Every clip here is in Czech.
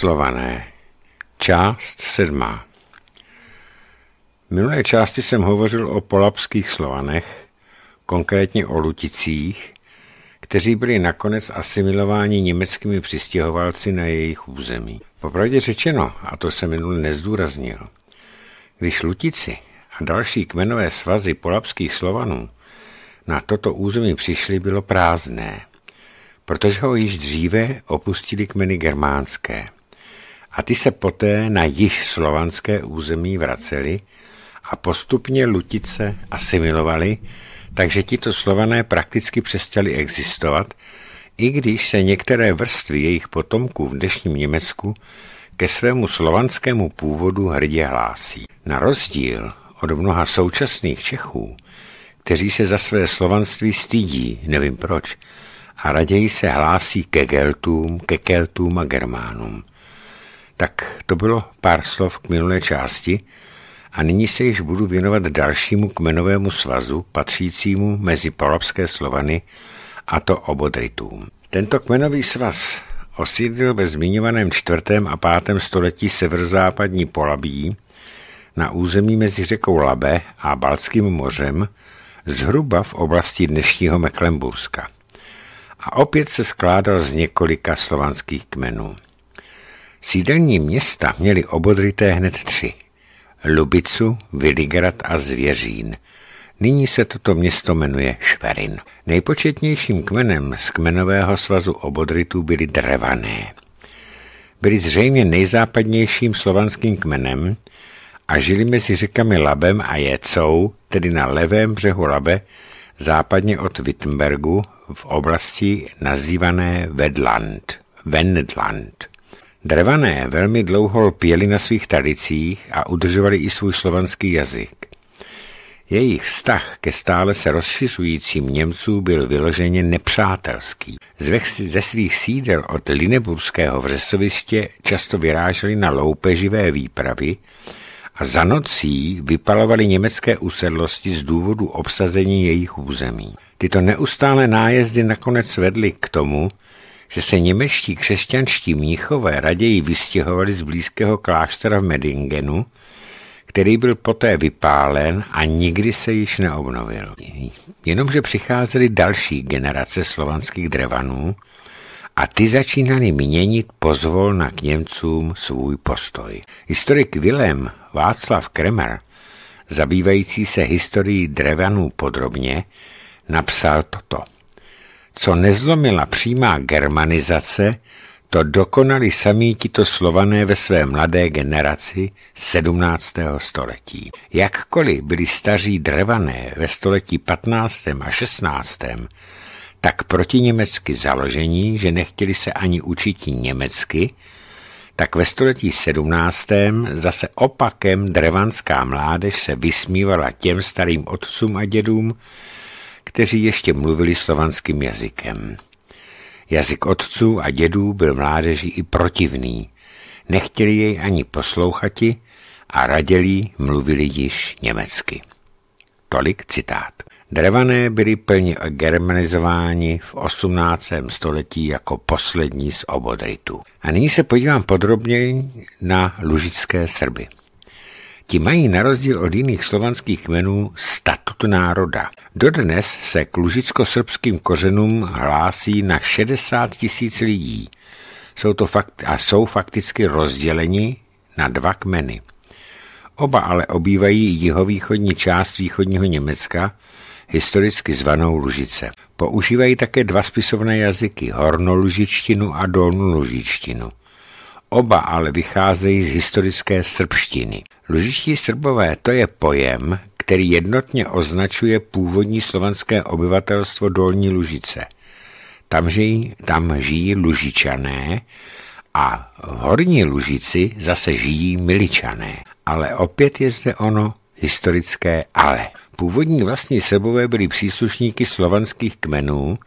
Slované. Část sedmá. V minulé části jsem hovořil o polapských Slovanech, konkrétně o Luticích, kteří byli nakonec asimilováni německými přistěhovalci na jejich území. Popravdě řečeno, a to se minule nezdůraznil, když Lutici a další kmenové svazy polapských Slovanů na toto území přišli, bylo prázdné, protože ho již dříve opustili kmeny germánské – a ty se poté na již slovanské území vraceli a postupně Lutice asimilovali, takže tito slované prakticky přestali existovat, i když se některé vrstvy jejich potomků v dnešním Německu ke svému slovanskému původu hrdě hlásí. Na rozdíl od mnoha současných Čechů, kteří se za své slovanství stydí, nevím proč, a raději se hlásí ke Geltům, ke Keltům a Germánům. Tak to bylo pár slov k minulé části a nyní se již budu věnovat dalšímu kmenovému svazu patřícímu mezi polopské slovany a to obodritům. Tento kmenový svaz osídlil ve zmiňovaném čtvrtém a pátém století severozápadní Polabí na území mezi řekou Labe a Balckým mořem zhruba v oblasti dnešního Mecklenburska. A opět se skládal z několika slovanských kmenů. Sídelní města měly obodrité hned tři. Lubicu, Viligrad a Zvěřín. Nyní se toto město jmenuje Šverin. Nejpočetnějším kmenem z kmenového svazu obodritů byly drevané. Byli zřejmě nejzápadnějším slovanským kmenem a žili mezi řekami Labem a Jecou, tedy na levém břehu Labe, západně od Wittenbergu v oblasti nazývané Vedland. Vendland. Drevané velmi dlouho lpěli na svých tradicích a udržovali i svůj slovanský jazyk. Jejich vztah ke stále se rozšiřujícím Němců byl vyloženě nepřátelský. Ze svých sídel od Lineburského vřesoviště často vyráželi na loupeživé výpravy a za nocí vypalovali německé usedlosti z důvodu obsazení jejich území. Tyto neustále nájezdy nakonec vedly k tomu, že se němečtí křesťanští mnichové raději vystěhovali z blízkého kláštera v Medingenu, který byl poté vypálen a nikdy se již neobnovil. Jenomže přicházely další generace slovanských drevanů a ty začínali měnit pozvolna k Němcům svůj postoj. Historik Vilém Václav Kremer, zabývající se historií drevanů podrobně, napsal toto. Co nezlomila přímá germanizace, to dokonali samí tito slované ve své mladé generaci 17. století. Jakkoliv byli staří drevané ve století 15. a 16., tak proti německy založení, že nechtěli se ani učit německy, tak ve století 17. zase opakem drevanská mládež se vysmívala těm starým otcům a dědům, kteří ještě mluvili slovanským jazykem. Jazyk otců a dědů byl mládeži i protivný. Nechtěli jej ani poslouchati a raději mluvili již německy. Tolik citát. Drevané byli plně germanizováni v 18. století jako poslední z obodritu. A nyní se podívám podrobněji na lužické Srby. Ti mají na rozdíl od jiných slovanských kmenů statut národa. Dodnes se k lužicko-srbským kořenům hlásí na 60 tisíc lidí. Jsou to fakt, a jsou fakticky rozděleni na dva kmeny. Oba ale obývají jihovýchodní část východního Německa, historicky zvanou Lužice. Používají také dva spisovné jazyky, hornolužičtinu a dolnolužičtinu. Oba ale vycházejí z historické srbštiny. Lužiští Srbové to je pojem, který jednotně označuje původní slovanské obyvatelstvo Dolní Lužice. Tam žijí, tam žijí Lužičané a v Horní Lužici zase žijí Miličané. Ale opět je zde ono historické ale. Původní vlastní Srbové byli příslušníky slovanských kmenů,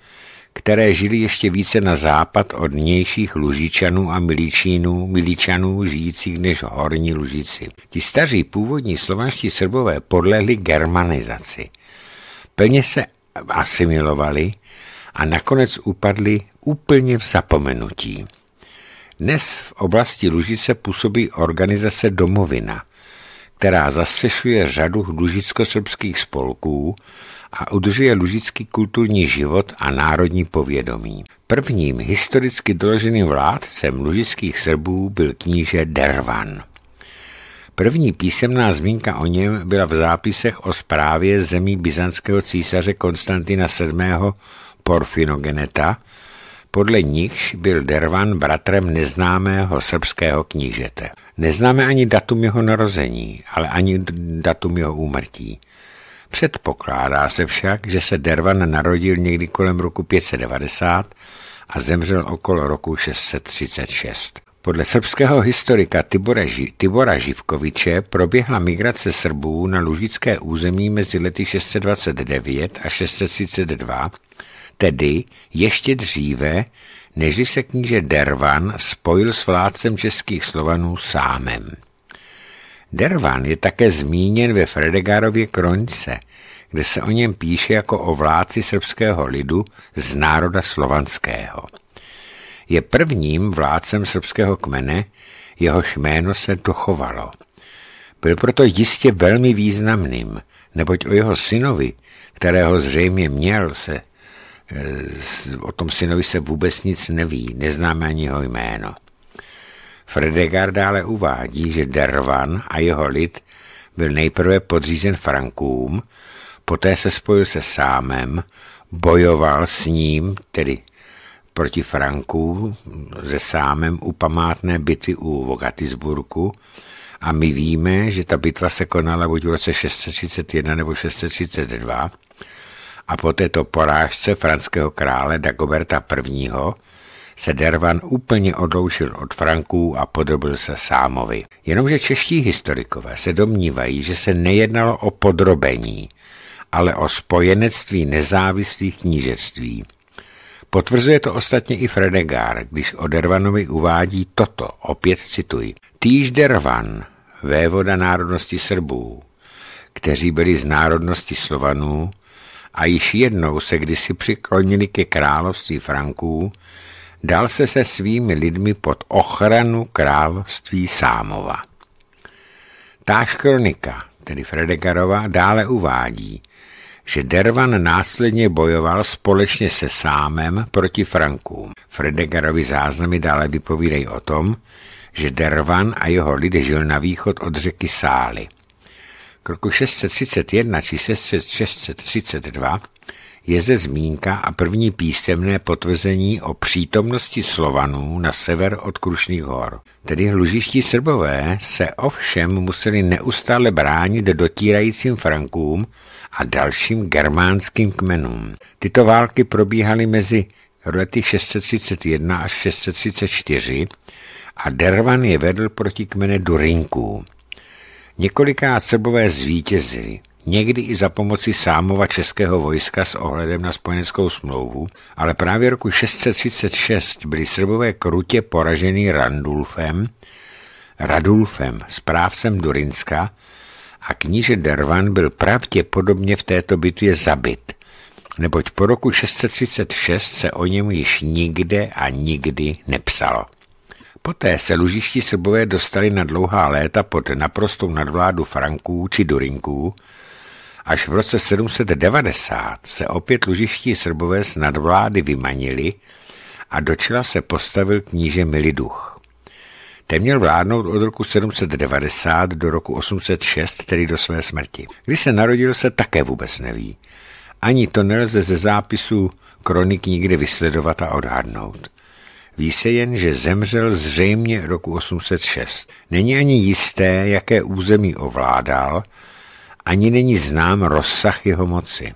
které žili ještě více na západ od nějších lužičanů a miličínů, miličanů žijících než horní lužici. Ti staří původní slovanští srbové podlehli germanizaci. Plně se asimilovali a nakonec upadli úplně v zapomenutí. Dnes v oblasti Lužice působí organizace Domovina – která zastřešuje řadu lužicko-srbských spolků a udržuje lužický kulturní život a národní povědomí. Prvním historicky doloženým vládcem lužických Srbů byl kníže Dervan. První písemná zmínka o něm byla v zápisech o zprávě zemí byzantského císaře Konstantina VII. Porfinogeneta, podle nichž byl Dervan bratrem neznámého srbského knížete. Neznáme ani datum jeho narození, ale ani datum jeho úmrtí. Předpokládá se však, že se Dervan narodil někdy kolem roku 590 a zemřel okolo roku 636. Podle srbského historika Tibora, Ži, Tibora Živkoviče proběhla migrace Srbů na lužické území mezi lety 629 a 632, tedy ještě dříve, nežli se kníže Dervan spojil s vládcem českých Slovanů sámem. Dervan je také zmíněn ve Fredegarově kronice, kde se o něm píše jako o vládci srbského lidu z národa slovanského. Je prvním vládcem srbského kmene, jehož jméno se dochovalo. Byl proto jistě velmi významným, neboť o jeho synovi, kterého zřejmě měl, se Eh, o tom synovi se vůbec nic neví, neznáme ani jeho jméno. Fredegard dále uvádí, že Dervan a jeho lid byl nejprve podřízen Frankům, poté se spojil se sámem, bojoval s ním, tedy proti Frankům, se sámem u památné bitvy u Vogatisburku a my víme, že ta bitva se konala buď v roce 631 nebo 632 a po této porážce franského krále Dagoberta I. se Dervan úplně odloučil od Franků a podobil se Sámovi. Jenomže čeští historikové se domnívají, že se nejednalo o podrobení, ale o spojenectví nezávislých knížectví. Potvrzuje to ostatně i Fredegár, když o Dervanovi uvádí toto, opět cituji. Týž Dervan, vévoda národnosti Srbů, kteří byli z národnosti Slovanů, a již jednou se kdysi přiklonili ke království Franků, dal se se svými lidmi pod ochranu království Sámova. Táž kronika, tedy Fredegarova, dále uvádí, že Dervan následně bojoval společně se Sámem proti Frankům. Fredegarovi záznamy dále vypovídají o tom, že Dervan a jeho lid žil na východ od řeky Sály – k roku 631 či 632 je zde zmínka a první písemné potvrzení o přítomnosti Slovanů na sever od Krušných hor. Tedy hlužiští Srbové se ovšem museli neustále bránit dotírajícím Frankům a dalším germánským kmenům. Tyto války probíhaly mezi lety 631 až 634 a Dervan je vedl proti kmene Durinků. Několikrát Srbové zvítězili, někdy i za pomoci sámova českého vojska s ohledem na spojeneckou smlouvu, ale právě roku 636 byli Srbové krutě poraženi Randulfem, Radulfem, správcem Durinska, a kníže Dervan byl pravděpodobně v této bitvě zabit, neboť po roku 636 se o něm již nikde a nikdy nepsalo. Poté se lužiští Srbové dostali na dlouhá léta pod naprostou nadvládu Franků či Durinků, až v roce 790 se opět lužiští Srbové z nadvlády vymanili a do čela se postavil kníže Miliduch. Ten měl vládnout od roku 790 do roku 806, tedy do své smrti. Kdy se narodil, se také vůbec neví. Ani to nelze ze zápisů kronik nikdy vysledovat a odhadnout. Ví se jen, že zemřel zřejmě roku 806. Není ani jisté, jaké území ovládal, ani není znám rozsah jeho moci.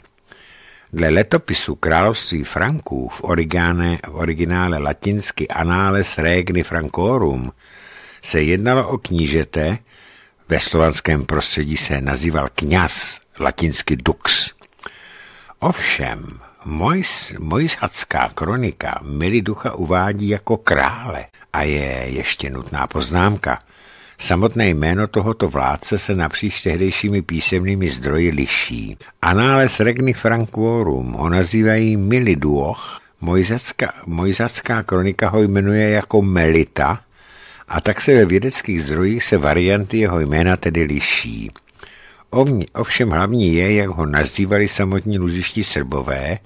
Dle letopisu království Franků v, origáne, v originále latinsky Anales Regni Francorum se jednalo o knížete, ve slovanském prostředí se nazýval kněz, latinsky dux. Ovšem, Mojs, Mojsacká kronika Miliducha uvádí jako krále a je ještě nutná poznámka. Samotné jméno tohoto vládce se napříč tehdejšími písemnými zdroji liší. Anales Regni Franquorum ho nazývají Miliduoch, Mojzacká, Mojzacká kronika ho jmenuje jako Melita a tak se ve vědeckých zdrojích se varianty jeho jména tedy liší. Ovšem hlavní je, jak ho nazývali samotní luziští Srbové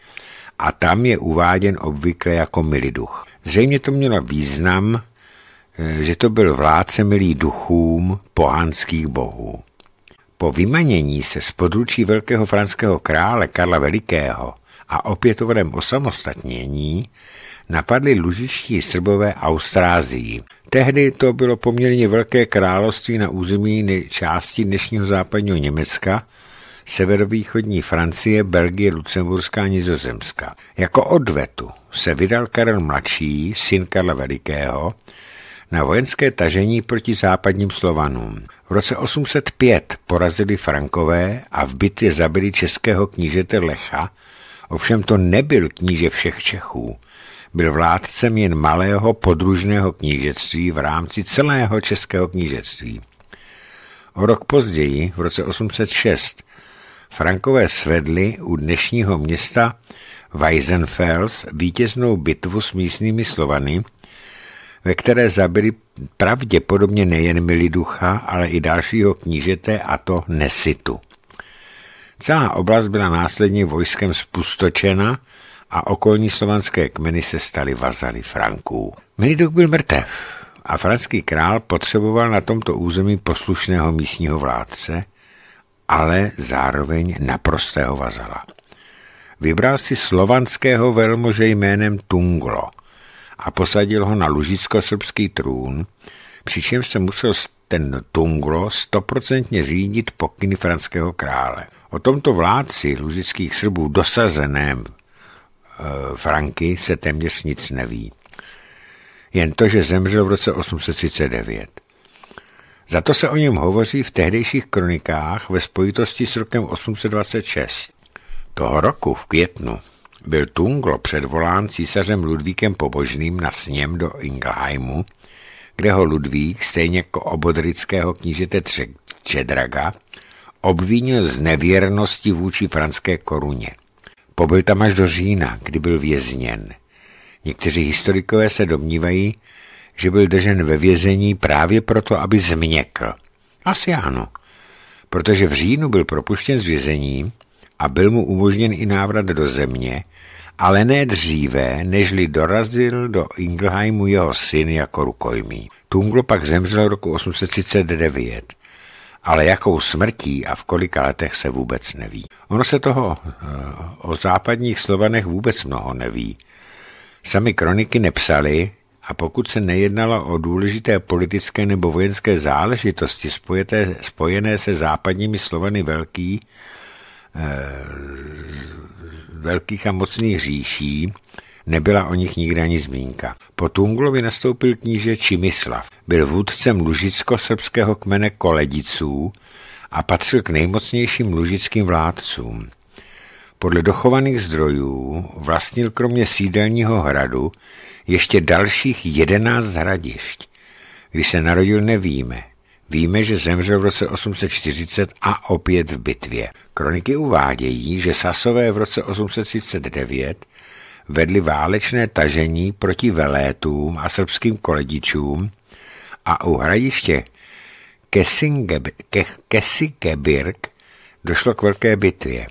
a tam je uváděn obvykle jako duch. Zřejmě to mělo význam, e, že to byl vládce milý duchům pohanských bohů. Po vymanění se z područí velkého franského krále Karla Velikého a opětovném osamostatnění napadli lužiští Srbové Austrázii. Tehdy to bylo poměrně velké království na území části dnešního západního Německa, severovýchodní Francie, Belgie, Lucemburská a Nizozemská. Jako odvetu se vydal Karel mladší, syn Karla Velikého, na vojenské tažení proti západním Slovanům. V roce 805 porazili Frankové a v bitvě zabili českého knížete Lecha, ovšem to nebyl kníže všech Čechů, byl vládcem jen malého podružného knížectví v rámci celého českého knížectví. O rok později, v roce 806, Frankové svedli u dnešního města Weizenfels vítěznou bitvu s místními Slovany, ve které zabili pravděpodobně nejen Miliducha, ale i dalšího knížete, a to Nesitu. Celá oblast byla následně vojskem spustočena a okolní slovanské kmeny se staly vazaly Franků. Meridok byl mrtev a franský král potřeboval na tomto území poslušného místního vládce, ale zároveň naprostého vazala. Vybral si slovanského velmože jménem Tunglo a posadil ho na lužicko-srbský trůn, přičemž se musel ten Tunglo stoprocentně řídit pokyny franského krále. O tomto vládci lužických Srbů dosazeném Eh, Franky se téměř nic neví. Jen to, že zemřel v roce 839. Za to se o něm hovoří v tehdejších kronikách ve spojitosti s rokem 826. Toho roku v květnu byl Tunglo předvolán císařem Ludvíkem Pobožným na sněm do Ingelheimu, kde ho Ludvík, stejně jako obodrického knížete Čedraga, obvinil z nevěrnosti vůči franské koruně. Pobyl tam až do října, kdy byl vězněn. Někteří historikové se domnívají, že byl držen ve vězení právě proto, aby změkl. Asi ano, protože v říjnu byl propuštěn z vězení a byl mu umožněn i návrat do země, ale ne dříve, nežli dorazil do Ingelheimu jeho syn jako rukojmí. Tungl pak zemřel roku 839 ale jakou smrtí a v kolika letech se vůbec neví. Ono se toho o západních Slovanech vůbec mnoho neví. Sami kroniky nepsali a pokud se nejednalo o důležité politické nebo vojenské záležitosti spojete, spojené se západními Slovany velký, velkých a mocných říší, Nebyla o nich nikdy ani zmínka. Po Tunglovi nastoupil kníže Čimislav. Byl vůdcem lužicko-srbského kmene Kolediců a patřil k nejmocnějším lužickým vládcům. Podle dochovaných zdrojů vlastnil kromě sídelního hradu ještě dalších jedenáct hradišť. Když se narodil, nevíme. Víme, že zemřel v roce 840 a opět v bitvě. Kroniky uvádějí, že Sasové v roce 839 vedli válečné tažení proti velétům a srbským koledičům a u hradiště Kesikebirk došlo k velké bitvě.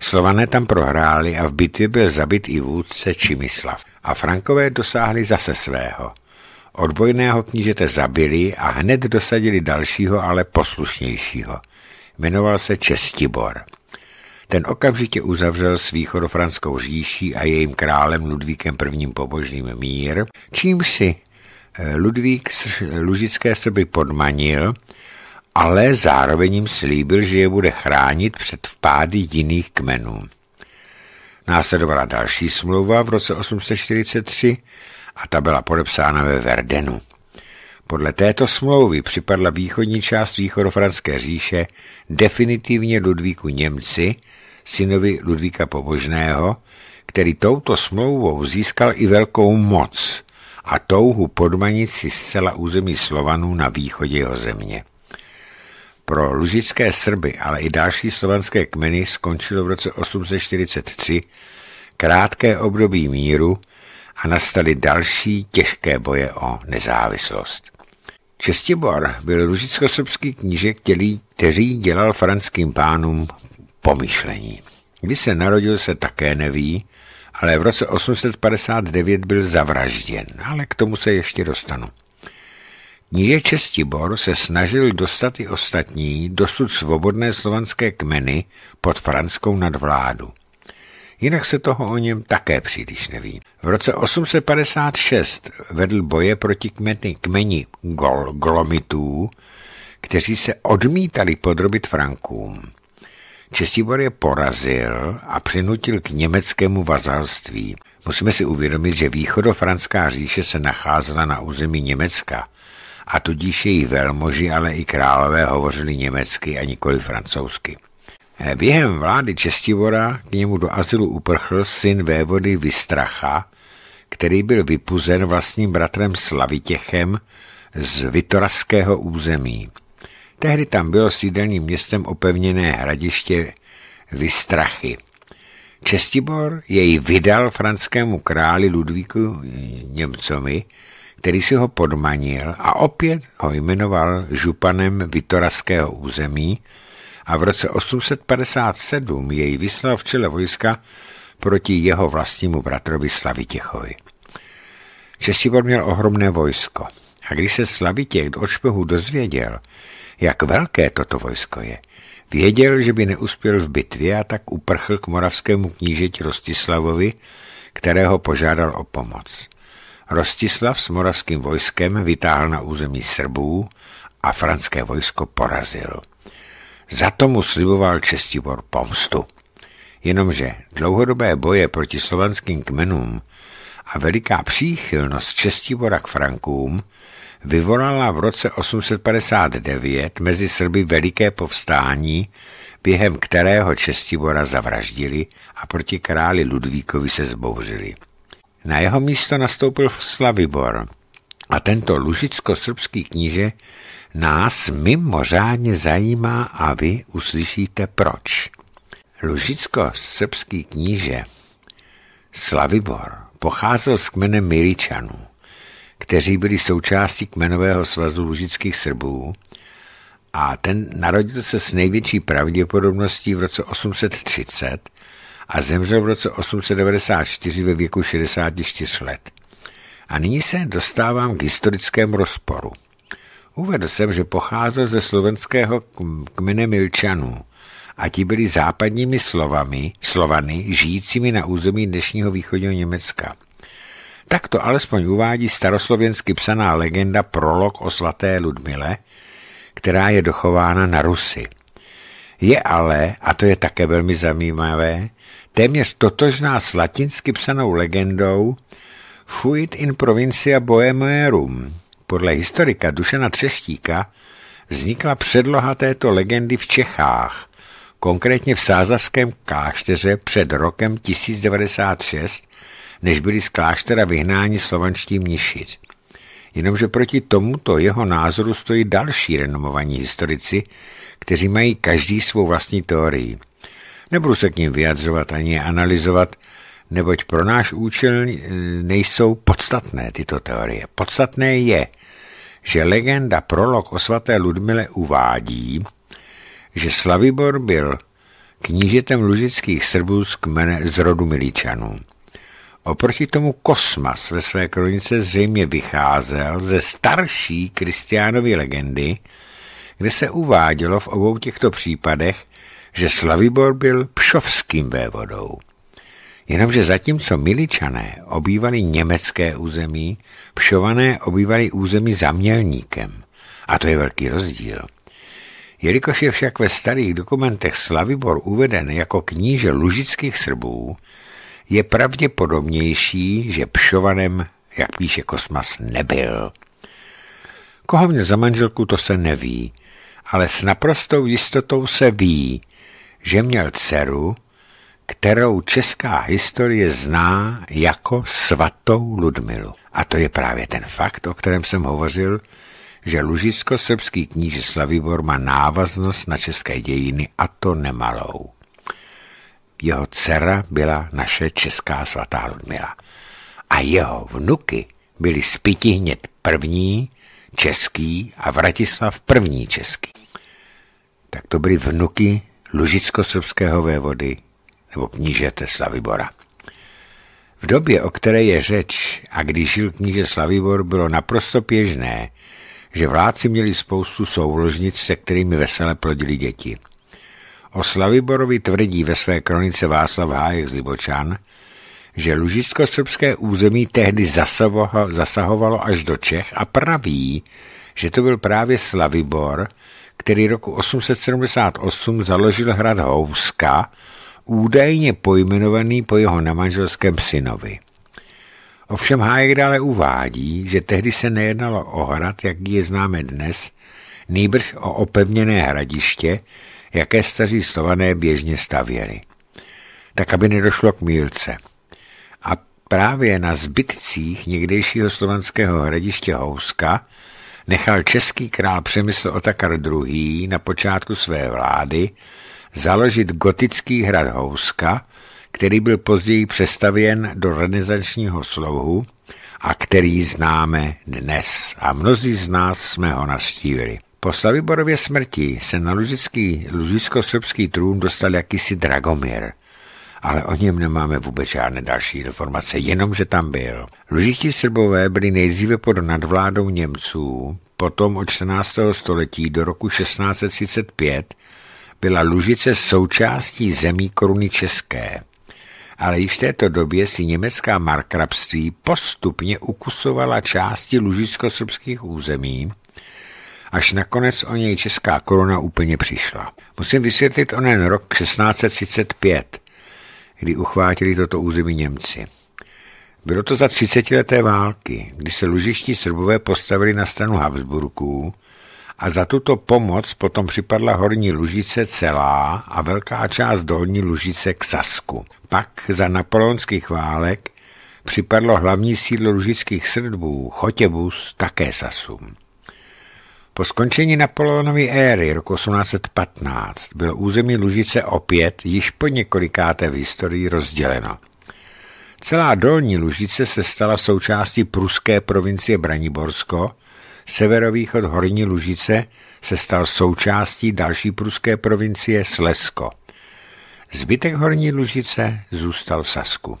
Slované tam prohráli a v bitvě byl zabit i vůdce Čimislav. A Frankové dosáhli zase svého. Odbojného knížete zabili a hned dosadili dalšího, ale poslušnějšího. Jmenoval se Čestibor. Ten okamžitě uzavřel s východofranskou říší a jejím králem Ludvíkem I. pobožným mír, čím si eh, Ludvík lužické Srby podmanil, ale zároveň jim slíbil, že je bude chránit před vpády jiných kmenů. Následovala další smlouva v roce 843 a ta byla podepsána ve Verdenu. Podle této smlouvy připadla východní část východofranské říše definitivně Ludvíku Němci synovi Ludvíka Pobožného, který touto smlouvou získal i velkou moc a touhu podmanit si zcela území Slovanů na východě jeho země. Pro lužické Srby, ale i další slovanské kmeny skončilo v roce 843 krátké období míru a nastaly další těžké boje o nezávislost. Čestibor byl lužicko-srbský kníže, který, dělal franským pánům pomyšlení. Kdy se narodil, se také neví, ale v roce 859 byl zavražděn, ale k tomu se ještě dostanu. Kníže Čestibor se snažil dostat i ostatní dosud svobodné slovanské kmeny pod franskou nadvládu. Jinak se toho o něm také příliš neví. V roce 856 vedl boje proti kmeny, kmeni gol, glomitů, kteří se odmítali podrobit Frankům. Čestibor je porazil a přinutil k německému vazalství. Musíme si uvědomit, že východofranská říše se nacházela na území Německa a tudíž její velmoži, ale i králové hovořili německy a nikoli francouzsky. Eh, během vlády Čestivora k němu do azylu uprchl syn vévody Vystracha, který byl vypuzen vlastním bratrem Slavitěchem z Vitoraského území. Tehdy tam bylo sídelním městem opevněné hradiště Vystrachy. Čestibor jej vydal franskému králi Ludvíku Němcovi, který si ho podmanil a opět ho jmenoval županem Vitoraského území a v roce 857 jej vyslal v čele vojska proti jeho vlastnímu bratrovi Slavitěchovi. Čestibor měl ohromné vojsko a když se Slavitěch od očpehu dozvěděl, jak velké toto vojsko je. Věděl, že by neuspěl v bitvě a tak uprchl k moravskému knížeti Rostislavovi, kterého požádal o pomoc. Rostislav s moravským vojskem vytáhl na území Srbů a franské vojsko porazil. Za tomu sliboval čestivor pomstu. Jenomže dlouhodobé boje proti slovanským kmenům a veliká příchylnost čestivora k Frankům vyvolala v roce 859 mezi Srby veliké povstání, během kterého Čestivora zavraždili a proti králi Ludvíkovi se zbouřili. Na jeho místo nastoupil Slavibor a tento lužicko-srbský kníže nás mimořádně zajímá a vy uslyšíte proč. Lužicko-srbský kníže Slavibor Pocházel z kmene Miličanů, kteří byli součástí kmenového svazu lužických Srbů a ten narodil se s největší pravděpodobností v roce 830 a zemřel v roce 894 ve věku 64 let. A nyní se dostávám k historickému rozporu. Uvedl jsem, že pocházel ze slovenského kmene Milčanů, a ti byli západními slovami, slovany žijícími na území dnešního východního Německa. Tak to alespoň uvádí staroslověnsky psaná legenda Prolog o svaté Ludmile, která je dochována na Rusy. Je ale, a to je také velmi zajímavé, téměř totožná s latinsky psanou legendou Fuit in provincia Bohemerum. Podle historika Dušana Třeštíka vznikla předloha této legendy v Čechách, konkrétně v sázavském klášteře před rokem 1096, než byli z kláštera vyhnáni slovanští mniši. Jenomže proti tomuto jeho názoru stojí další renomovaní historici, kteří mají každý svou vlastní teorii. Nebudu se k ním vyjadřovat ani je analyzovat, neboť pro náš účel eh, nejsou podstatné tyto teorie. Podstatné je, že legenda prolog o svaté Ludmile uvádí, že Slavibor byl knížetem lužických Srbů z, kmene, z rodu Miličanů. Oproti tomu Kosmas ve své kronice zřejmě vycházel ze starší Kristiánovy legendy, kde se uvádělo v obou těchto případech, že Slavibor byl pšovským vévodou. Jenomže zatímco Miličané obývali německé území, pšované obývali území za mělníkem. A to je velký rozdíl. Jelikož je však ve starých dokumentech Slavibor uveden jako kníže lužických Srbů, je pravděpodobnější, že Pšovanem, jak píše Kosmas, nebyl. Koho mě za manželku, to se neví, ale s naprostou jistotou se ví, že měl dceru, kterou česká historie zná jako svatou Ludmilu. A to je právě ten fakt, o kterém jsem hovořil, že lužisko-srbský kníže Slavibor má návaznost na české dějiny a to nemalou. Jeho dcera byla naše česká svatá Ludmila a jeho vnuky byli spiti hned první český a Vratislav první český. Tak to byly vnuky lužicko-srbského vévody nebo knížete Slavibora. V době, o které je řeč a když žil kníže Slavibor, bylo naprosto pěžné, že vláci měli spoustu souložnic, se kterými vesele plodili děti. O Slaviborovi tvrdí ve své kronice Václav Hájek z Libočan, že lužicko-srbské území tehdy zasahovalo až do Čech a praví, že to byl právě Slavibor, který roku 878 založil hrad Houska, údajně pojmenovaný po jeho nemanželském synovi. Ovšem Hájek dále uvádí, že tehdy se nejednalo o hrad, jak je známe dnes, nýbrž o opevněné hradiště, jaké staří slované běžně stavěly, Tak, aby nedošlo k mílce. A právě na zbytcích někdejšího slovanského hradiště Houska nechal český král Přemysl Otakar II. na počátku své vlády založit gotický hrad Houska, který byl později přestavěn do renesančního slohu a který známe dnes. A mnozí z nás jsme ho nastívili. Po Slaviborově smrti se na lužický, srbský trůn dostal jakýsi Dragomir, ale o něm nemáme vůbec žádné další informace, jenom že tam byl. Lužiští Srbové byli nejdříve pod nadvládou Němců, potom od 14. století do roku 1635 byla Lužice součástí zemí koruny České ale již v této době si německá markrabství postupně ukusovala části lužicko srbských území, až nakonec o něj česká korona úplně přišla. Musím vysvětlit onen rok 1635, kdy uchvátili toto území Němci. Bylo to za 30 leté války, kdy se lužiští Srbové postavili na stranu Habsburků a za tuto pomoc potom připadla horní lužice celá a velká část dolní lužice k Sasku. Pak za napoleonských válek připadlo hlavní sídlo lužických srdbů, Chotěbus, také Sasům. Po skončení Napoleonovy éry roku 1815 bylo území Lužice opět již po několikáté v historii rozděleno. Celá dolní Lužice se stala součástí pruské provincie Braniborsko severovýchod Horní Lužice se stal součástí další pruské provincie Slezsko. Zbytek Horní Lužice zůstal v Sasku.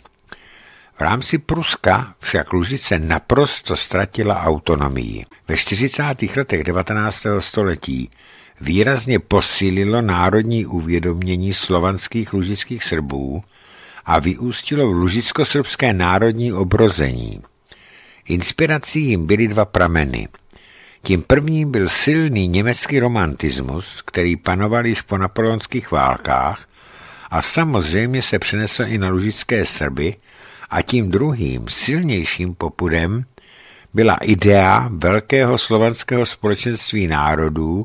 V rámci Pruska však Lužice naprosto ztratila autonomii. Ve 40. letech 19. století výrazně posílilo národní uvědomění slovanských lužických Srbů a vyústilo v lužicko-srbské národní obrození. Inspirací jim byly dva prameny – tím prvním byl silný německý romantismus, který panoval již po napoleonských válkách a samozřejmě se přenesl i na lužické Srby a tím druhým, silnějším popudem byla idea velkého slovanského společenství národů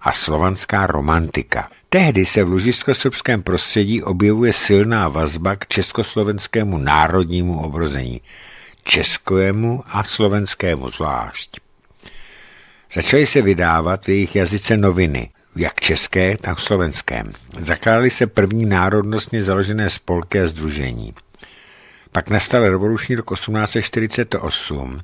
a slovanská romantika. Tehdy se v lužicko-srbském prostředí objevuje silná vazba k československému národnímu obrození, českému a slovenskému zvlášť. Začaly se vydávat v jejich jazyce noviny, jak české, tak slovenské. Zakládaly se první národnostně založené spolky a združení. Pak nastal revoluční rok 1848,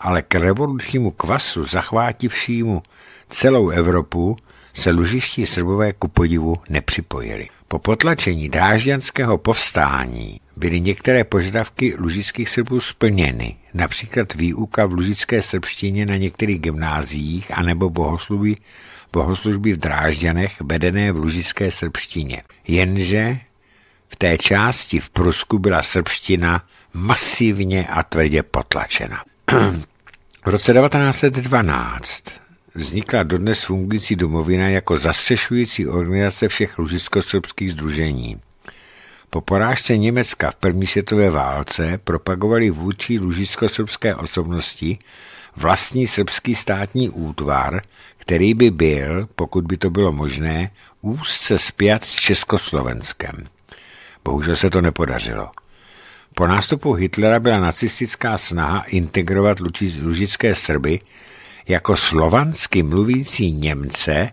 ale k revolučnímu kvasu zachvátivšímu celou Evropu se lužiští Srbové ku podivu nepřipojili. Po potlačení drážďanského povstání byly některé požadavky lužických Srbů splněny, například výuka v lužické srbštině na některých gymnáziích anebo bohoslužby, bohoslužby v Drážďanech vedené v lužické srbštině. Jenže v té části v Prusku byla srbština masivně a tvrdě potlačena. v roce 1912 vznikla dodnes fungující domovina jako zastřešující organizace všech lužicko-srbských združení – po porážce Německa v první světové válce propagovali vůči lužisko srbské osobnosti vlastní srbský státní útvar, který by byl, pokud by to bylo možné, úzce spjat s Československem. Bohužel se to nepodařilo. Po nástupu Hitlera byla nacistická snaha integrovat lužické Srby jako slovansky mluvící Němce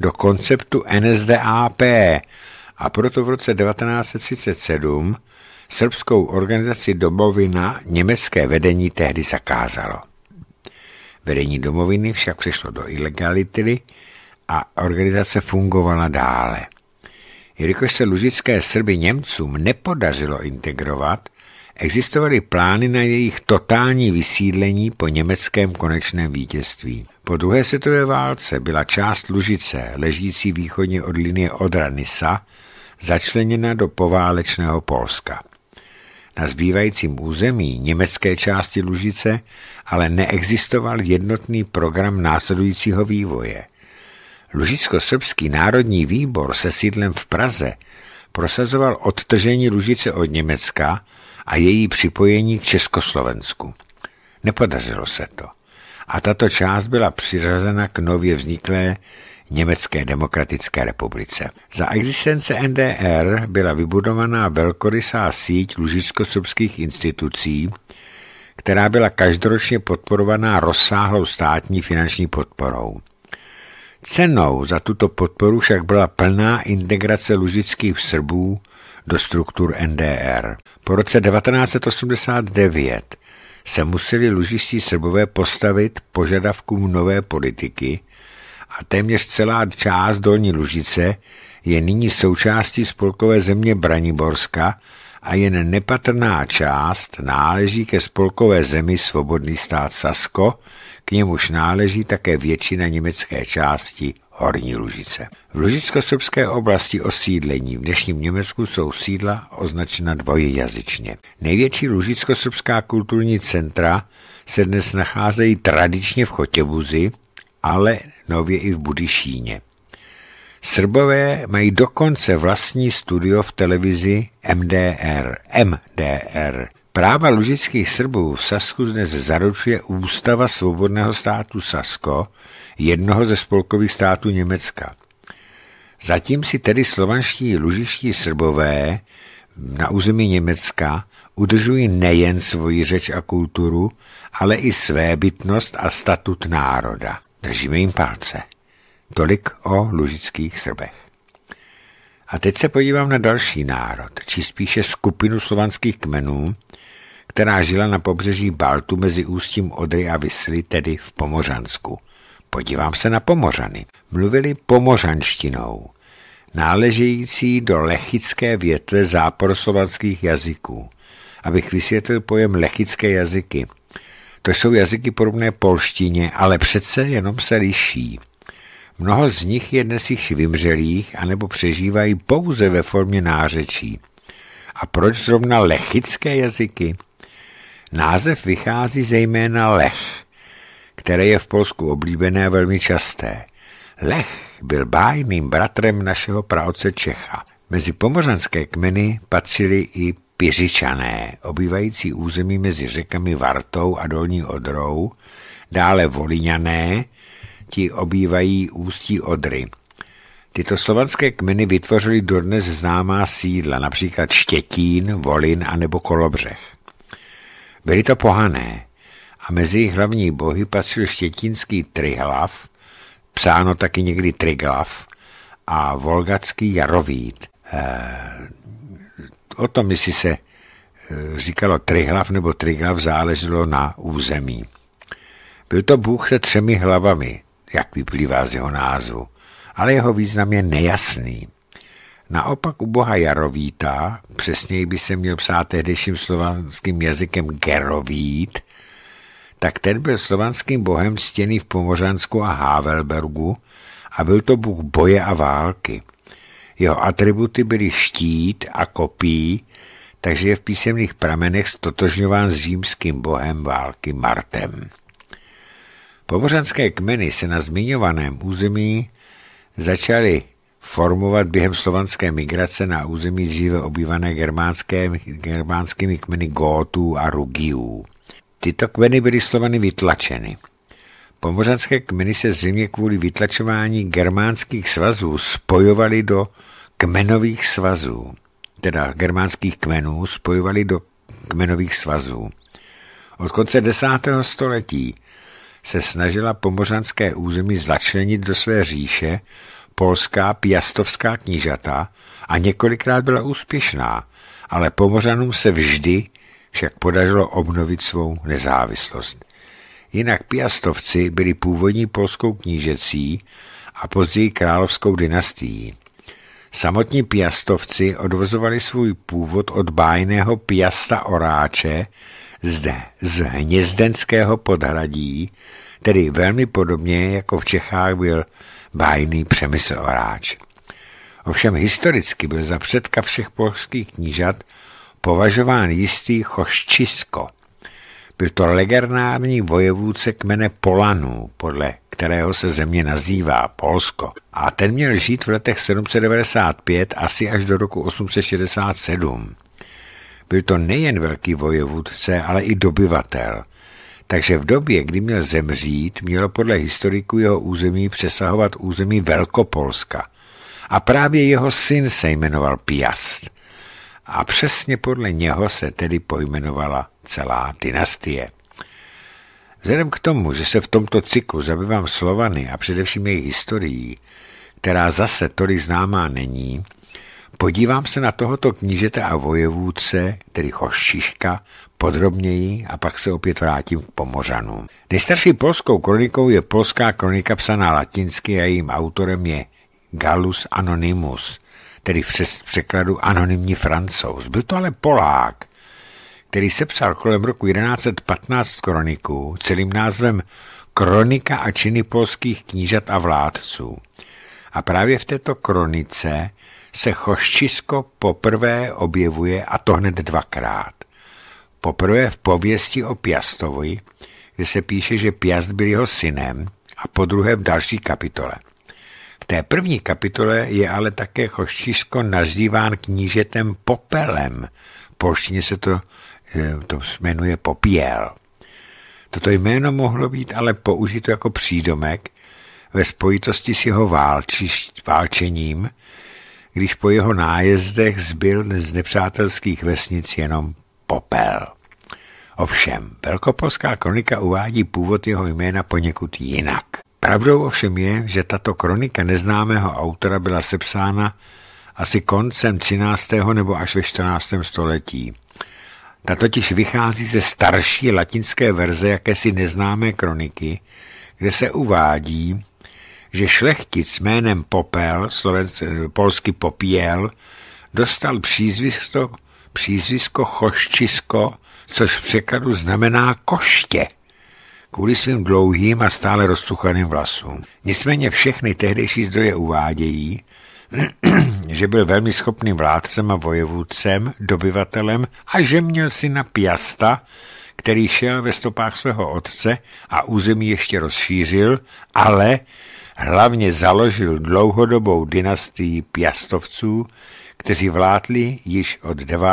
do konceptu NSDAP, a proto v roce 1937 srbskou organizaci Domovina německé vedení tehdy zakázalo. Vedení domoviny však přišlo do ilegality a organizace fungovala dále. Jelikož se lužické Srby Němcům nepodařilo integrovat, existovaly plány na jejich totální vysídlení po německém konečném vítězství. Po druhé světové válce byla část Lužice, ležící východně od linie Odranisa, začleněna do poválečného Polska. Na zbývajícím území německé části Lužice ale neexistoval jednotný program následujícího vývoje. Lužicko-srbský národní výbor se sídlem v Praze prosazoval odtržení Lužice od Německa a její připojení k Československu. Nepodařilo se to. A tato část byla přiřazena k nově vzniklé Německé demokratické republice. Za existence NDR byla vybudovaná velkorysá síť lužicko-srbských institucí, která byla každoročně podporovaná rozsáhlou státní finanční podporou. Cenou za tuto podporu však byla plná integrace lužických Srbů do struktur NDR. Po roce 1989 se museli lužiští Srbové postavit požadavkům nové politiky, a téměř celá část Dolní Lužice je nyní součástí spolkové země Braniborska a jen nepatrná část náleží ke spolkové zemi Svobodný stát Sasko, k němuž náleží také většina německé části Horní Lužice. V lužicko-srbské oblasti osídlení v dnešním Německu jsou sídla označena dvojjazyčně. Největší lužicko-srbská kulturní centra se dnes nacházejí tradičně v Chotěbuzi, ale nově i v Budišíně. Srbové mají dokonce vlastní studio v televizi MDR. MDR. Práva lužických Srbů v Sasku dnes zaručuje Ústava svobodného státu Sasko, jednoho ze spolkových států Německa. Zatím si tedy slovanští lužiští Srbové na území Německa udržují nejen svoji řeč a kulturu, ale i své bytnost a statut národa. Držíme jim palce. Tolik o lužických Srbech. A teď se podívám na další národ, či spíše skupinu slovanských kmenů, která žila na pobřeží Baltu mezi ústím Odry a Vysly, tedy v Pomořansku. Podívám se na Pomořany. Mluvili pomořanštinou, náležející do lechické větve záporoslovanských jazyků. Abych vysvětlil pojem lechické jazyky – to jsou jazyky podobné polštině, ale přece jenom se liší. Mnoho z nich je dnes již vymřelých anebo přežívají pouze ve formě nářečí. A proč zrovna lechické jazyky? Název vychází zejména lech, které je v Polsku oblíbené a velmi časté. Lech byl bájným bratrem našeho praoce Čecha. Mezi pomořanské kmeny patřili i Piřičané, obývající území mezi řekami Vartou a Dolní Odrou, dále Voliňané, ti obývají ústí Odry. Tyto slovanské kmeny vytvořily dodnes známá sídla, například Štětín, Volin a nebo Kolobřeh. Byly to pohané a mezi jejich hlavní bohy patřil štětínský Trihlav, psáno taky někdy Triglav, a volgacký Jarovít. Eh, o tom, jestli se e, říkalo Trihlav nebo trihlav, záleželo na území. Byl to Bůh se třemi hlavami, jak vyplývá z jeho názvu, ale jeho význam je nejasný. Naopak u boha Jarovíta, přesněji by se měl psát tehdejším slovanským jazykem Gerovít, tak ten byl slovanským bohem stěný v Pomořansku a Havelbergu a byl to bůh boje a války – jeho atributy byly štít a kopí, takže je v písemných pramenech stotožňován s římským bohem války Martem. Pobořanské kmeny se na zmiňovaném území začaly formovat během slovanské migrace na území dříve obývané germánské, germánskými kmeny Gótů a Rugiů. Tyto kmeny byly Slovany vytlačeny. Pomořanské kmeny se zřejmě kvůli vytlačování germánských svazů spojovaly do kmenových svazů, teda germánských kmenů spojovaly do kmenových svazů. Od konce desátého století se snažila pomořanské území začlenit do své říše polská piastovská knížata a několikrát byla úspěšná, ale pomořanům se vždy však podařilo obnovit svou nezávislost. Jinak Piastovci byli původní polskou knížecí a později královskou dynastií. Samotní Piastovci odvozovali svůj původ od bájného Piasta Oráče zde, z hnězdenského podhradí, tedy velmi podobně jako v Čechách byl bájný Přemysl Oráč. Ovšem historicky byl za předka všech polských knížat považován jistý Choščisko – byl to legendární vojevůdce kmene Polanů, podle kterého se země nazývá Polsko. A ten měl žít v letech 795 asi až do roku 867. Byl to nejen velký vojevůdce, ale i dobyvatel. Takže v době, kdy měl zemřít, mělo podle historiků jeho území přesahovat území Velkopolska. A právě jeho syn se jmenoval Piast a přesně podle něho se tedy pojmenovala celá dynastie. Vzhledem k tomu, že se v tomto cyklu zabývám Slovany a především jejich historií, která zase tolik známá není, podívám se na tohoto knížete a vojevůdce, tedy Chošiška, podrobněji a pak se opět vrátím k Pomořanům. Nejstarší polskou kronikou je polská kronika psaná latinsky a jejím autorem je Gallus Anonymus – tedy v překladu anonymní francouz. Byl to ale Polák, který sepsal kolem roku 1115 kroniku celým názvem Kronika a činy polských knížat a vládců. A právě v této kronice se Choščisko poprvé objevuje, a to hned dvakrát. Poprvé v pověsti o Piastovi, kde se píše, že Piast byl jeho synem, a po druhé v další kapitole – v té první kapitole je ale také Choštisko nazýván knížetem Popelem. V polštině se to, eh, to jmenuje Popiel. Toto jméno mohlo být ale použito jako přídomek ve spojitosti s jeho válčiš, válčením, když po jeho nájezdech zbyl z nepřátelských vesnic jenom popel. Ovšem, Velkopolská kronika uvádí původ jeho jména poněkud jinak. Pravdou ovšem je, že tato kronika neznámého autora byla sepsána asi koncem 13. nebo až ve 14. století. Ta totiž vychází ze starší latinské verze jakési neznámé kroniky, kde se uvádí, že šlechtic jménem Popel, slovenc, eh, polsky Popiel, dostal přízvisko, přízvisko Choščisko, což v překladu znamená koště kvůli svým dlouhým a stále rozsuchaným vlasům. Nicméně všechny tehdejší zdroje uvádějí, že byl velmi schopným vládcem a vojevůdcem, dobyvatelem a že měl syna Piasta, který šel ve stopách svého otce a území ještě rozšířil, ale hlavně založil dlouhodobou dynastii Piastovců, kteří vládli již od 9.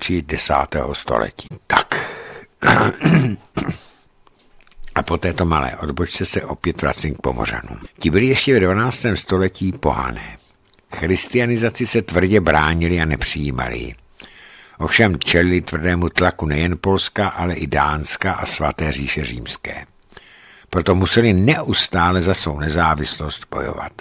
či 10. století. Tak. A po této malé odbočce se opět vracím k Pomořanům. Ti byli ještě ve 12. století pohané. Christianizaci se tvrdě bránili a nepřijímali Ovšem čelili tvrdému tlaku nejen Polska, ale i Dánska a svaté říše římské. Proto museli neustále za svou nezávislost bojovat.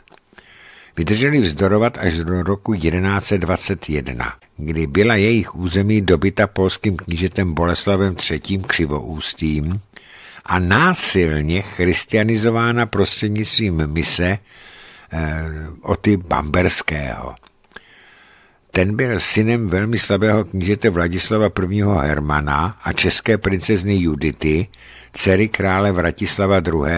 Vydrželi vzdorovat až do roku 1121, kdy byla jejich území dobyta polským knížetem Boleslavem III. Křivoústím, a násilně christianizována prostřednictvím mise eh, Oty Bamberského. Ten byl synem velmi slabého knížete Vladislava I. Hermana a české princezny Judity, dcery krále Vratislava II.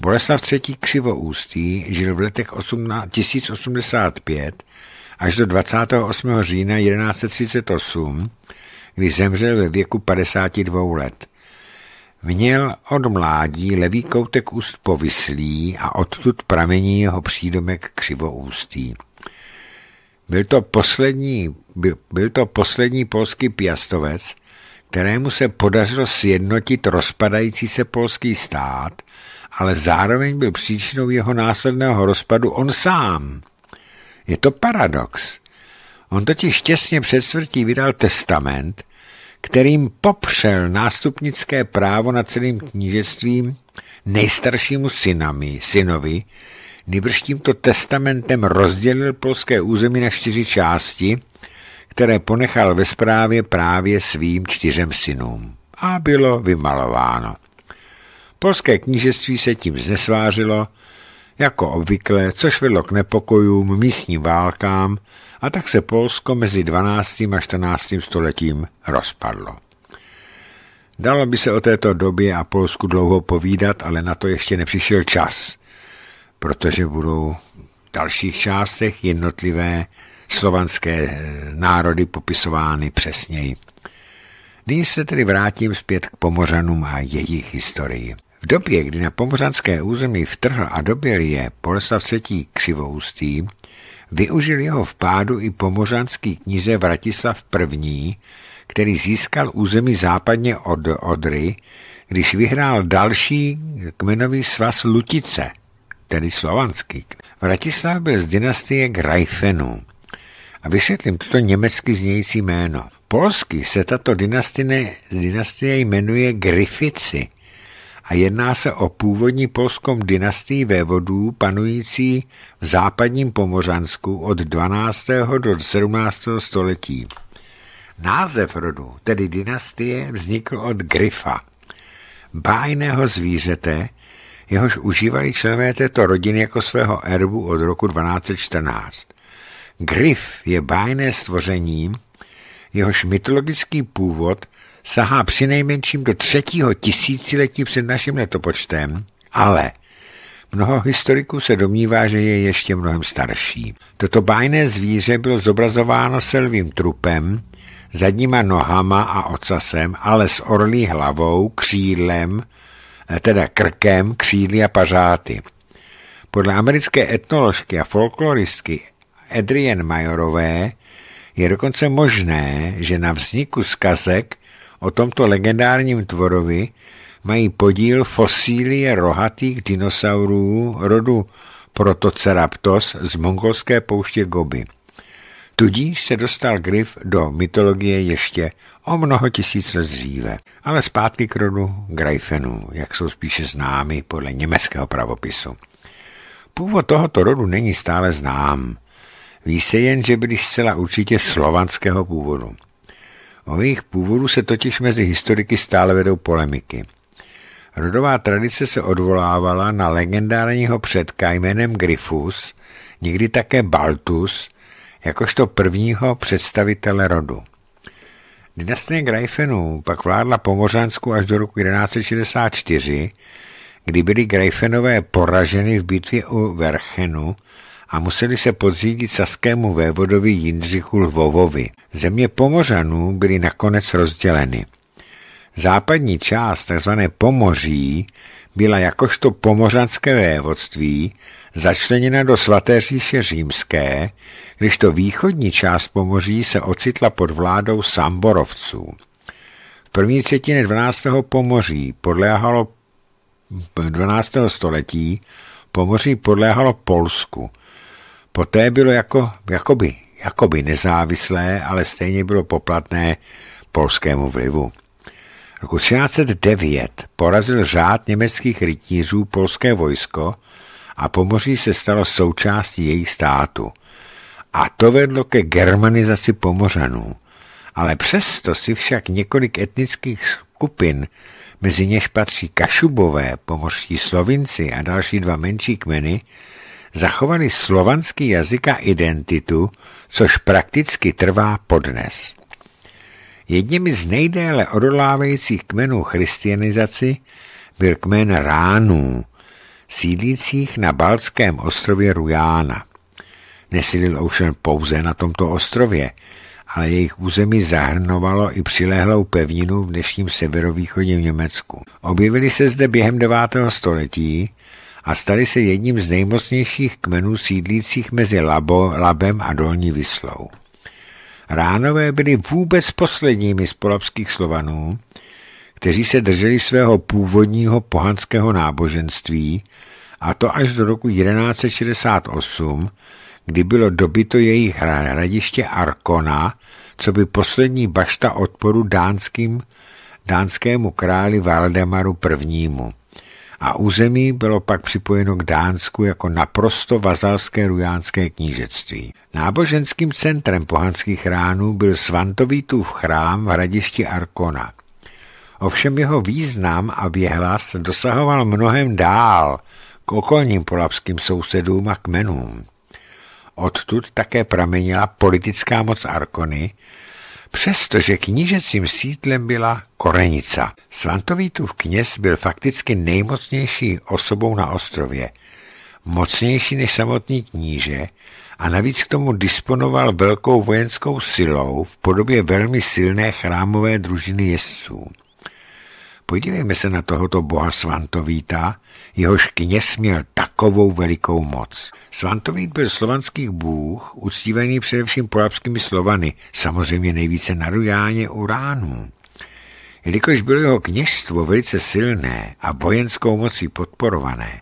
Boleslav III. Křivoústý žil v letech 1085 až do 28. října 1138, kdy zemřel ve věku 52 let. Měl od mládí levý koutek úst povislý a odtud pramení jeho přídomek křivoústý. Byl to poslední, byl, byl to poslední polský piastovec, kterému se podařilo sjednotit rozpadající se polský stát, ale zároveň byl příčinou jeho následného rozpadu on sám. Je to paradox. On totiž těsně před smrtí vydal testament, kterým popřel nástupnické právo nad celým knížectvím nejstaršímu synami, synovi, nebrž tímto testamentem rozdělil polské území na čtyři části, které ponechal ve správě právě svým čtyřem synům. A bylo vymalováno. Polské knížectví se tím znesvářilo jako obvykle, což vedlo k nepokojům, místním válkám a tak se Polsko mezi 12. a 14. stoletím rozpadlo. Dalo by se o této době a Polsku dlouho povídat, ale na to ještě nepřišel čas, protože budou v dalších částech jednotlivé slovanské eh, národy popisovány přesněji. Nyní se tedy vrátím zpět k Pomořanům a jejich historii. V době, kdy na pomořanské území vtrhl a dobil je Poleslav III. křivoustý, využil jeho vpádu i pomořanský kníze Vratislav I., který získal území západně od Odry, když vyhrál další kmenový svaz Lutice, tedy slovanský. Vratislav byl z dynastie Grajfenů. A vysvětlím toto německy znějící jméno. Polsky se tato dynastie, dynastie jmenuje Grifici – a jedná se o původní polskou dynastii vévodů panující v západním Pomořansku od 12. do 17. století. Název rodu, tedy dynastie, vznikl od Gryfa, bájného zvířete, jehož užívali členové této rodiny jako svého erbu od roku 1214. Gryf je bájné stvoření, jehož mytologický původ sahá přinejmenším do třetího tisíciletí před naším letopočtem, ale mnoho historiků se domnívá, že je ještě mnohem starší. Toto bájné zvíře bylo zobrazováno selvým trupem, zadníma nohama a ocasem, ale s orlí hlavou, křídlem, eh, teda krkem, křídly a pařáty. Podle americké etnoložky a folkloristky Adrienne Majorové je dokonce možné, že na vzniku zkazek O tomto legendárním tvorovi mají podíl fosílie rohatých dinosaurů rodu Protoceraptos z mongolské pouště Gobi. Tudíž se dostal Griff do mytologie ještě o mnoho tisíc let dříve, ale zpátky k rodu Greifenů, jak jsou spíše známy podle německého pravopisu. Původ tohoto rodu není stále znám. Ví se jen, že byli zcela určitě slovanského původu. O jejich původu se totiž mezi historiky stále vedou polemiky. Rodová tradice se odvolávala na legendárního předka jménem Gryfus, někdy také Baltus, jakožto prvního představitele rodu. Dynastie Greifenů pak vládla Pomořansku až do roku 1164, kdy byly Greifenové poraženy v bitvě u Verchenu a museli se podřídit saskému vévodovi Jindřichu Lvovovi. Země Pomořanů byly nakonec rozděleny. Západní část tzv. Pomoří byla jakožto pomořanské vévodství začleněna do svaté říše římské, když to východní část Pomoří se ocitla pod vládou Samborovců. V první třetině 12. Pomoří podléhalo 12. století Pomoří podléhalo Polsku – Poté bylo jako, jakoby, jakoby nezávislé, ale stejně bylo poplatné polskému vlivu. Roku 1309 porazil řád německých rytířů polské vojsko a pomoří se stalo součástí jejich státu. A to vedlo ke germanizaci pomořanů. Ale přesto si však několik etnických skupin, mezi něž patří Kašubové, pomořští Slovinci a další dva menší kmeny, zachovali slovanský jazyk a identitu, což prakticky trvá podnes. Jedním z nejdéle odolávajících kmenů christianizaci byl kmen Ránů, sídlících na balském ostrově Rujána. Nesilil ovšem pouze na tomto ostrově, ale jejich území zahrnovalo i přilehlou pevninu v dnešním severovýchodním Německu. Objevili se zde během 9. století a stali se jedním z nejmocnějších kmenů sídlících mezi Labo, Labem a Dolní Vyslou. Ránové byli vůbec posledními z polapských Slovanů, kteří se drželi svého původního pohanského náboženství, a to až do roku 1168, kdy bylo dobyto jejich hradiště Arkona, co by poslední bašta odporu dánským, dánskému králi Valdemaru I a území bylo pak připojeno k Dánsku jako naprosto vazalské rujánské knížectví. Náboženským centrem pohanských ránů byl Svantovítův chrám v hradišti Arkona. Ovšem jeho význam a věhlas dosahoval mnohem dál k okolním polapským sousedům a kmenům. Odtud také pramenila politická moc Arkony, přestože knížecím sídlem byla Korenica. Svantovítův kněz byl fakticky nejmocnější osobou na ostrově, mocnější než samotný kníže a navíc k tomu disponoval velkou vojenskou silou v podobě velmi silné chrámové družiny jezdců. Podívejme se na tohoto boha Svantovíta, jehož kněz měl takovou velikou moc. Svantovít byl slovanský bůh, uctívaný především polapskými slovany, samozřejmě nejvíce na Rujáně Uránů. Jelikož bylo jeho kněžstvo velice silné a vojenskou mocí podporované,